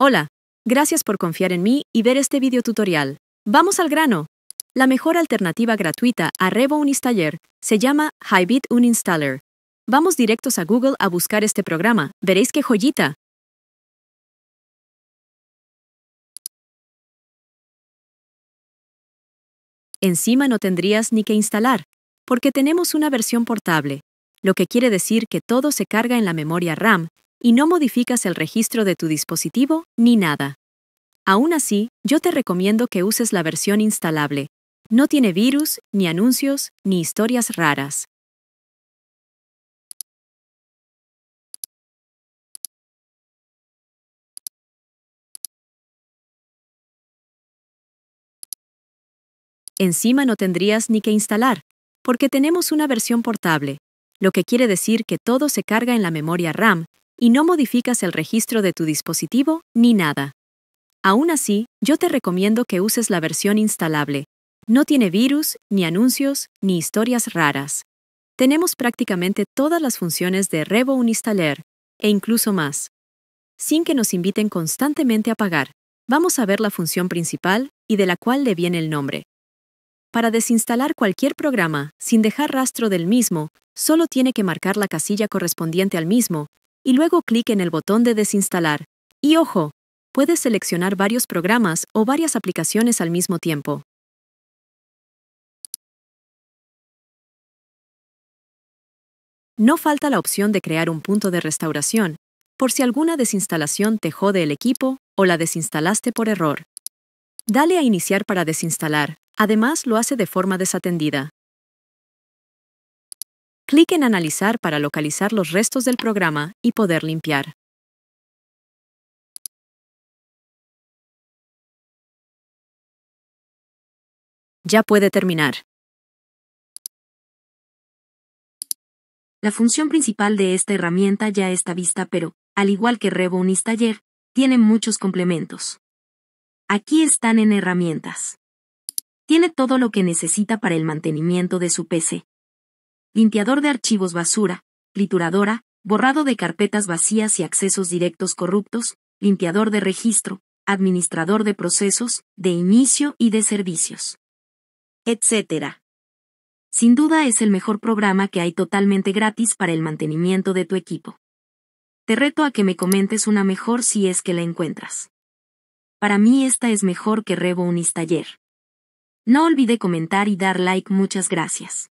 Hola, gracias por confiar en mí y ver este video tutorial. ¡Vamos al grano! La mejor alternativa gratuita a Revo Uninstaller se llama Hybit Uninstaller. Vamos directos a Google a buscar este programa, veréis qué joyita. Encima no tendrías ni que instalar, porque tenemos una versión portable, lo que quiere decir que todo se carga en la memoria RAM y no modificas el registro de tu dispositivo ni nada. Aún así, yo te recomiendo que uses la versión instalable. No tiene virus, ni anuncios, ni historias raras. Encima no tendrías ni que instalar, porque tenemos una versión portable, lo que quiere decir que todo se carga en la memoria RAM y no modificas el registro de tu dispositivo ni nada. Aún así, yo te recomiendo que uses la versión instalable. No tiene virus, ni anuncios, ni historias raras. Tenemos prácticamente todas las funciones de Revo Uninstaller e incluso más. Sin que nos inviten constantemente a pagar, vamos a ver la función principal y de la cual le viene el nombre. Para desinstalar cualquier programa, sin dejar rastro del mismo, solo tiene que marcar la casilla correspondiente al mismo y luego clic en el botón de desinstalar. Y ojo, puedes seleccionar varios programas o varias aplicaciones al mismo tiempo. No falta la opción de crear un punto de restauración, por si alguna desinstalación te jode el equipo o la desinstalaste por error. Dale a Iniciar para desinstalar, además lo hace de forma desatendida. Clic en Analizar para localizar los restos del programa y poder limpiar. Ya puede terminar. La función principal de esta herramienta ya está vista, pero, al igual que Rebo Unistaller, tiene muchos complementos. Aquí están en herramientas. Tiene todo lo que necesita para el mantenimiento de su PC, limpiador de archivos basura, trituradora, borrado de carpetas vacías y accesos directos corruptos, limpiador de registro, administrador de procesos, de inicio y de servicios, etc. Sin duda es el mejor programa que hay totalmente gratis para el mantenimiento de tu equipo. Te reto a que me comentes una mejor si es que la encuentras. Para mí esta es mejor que Rebo Unistayer. No olvide comentar y dar like, muchas gracias.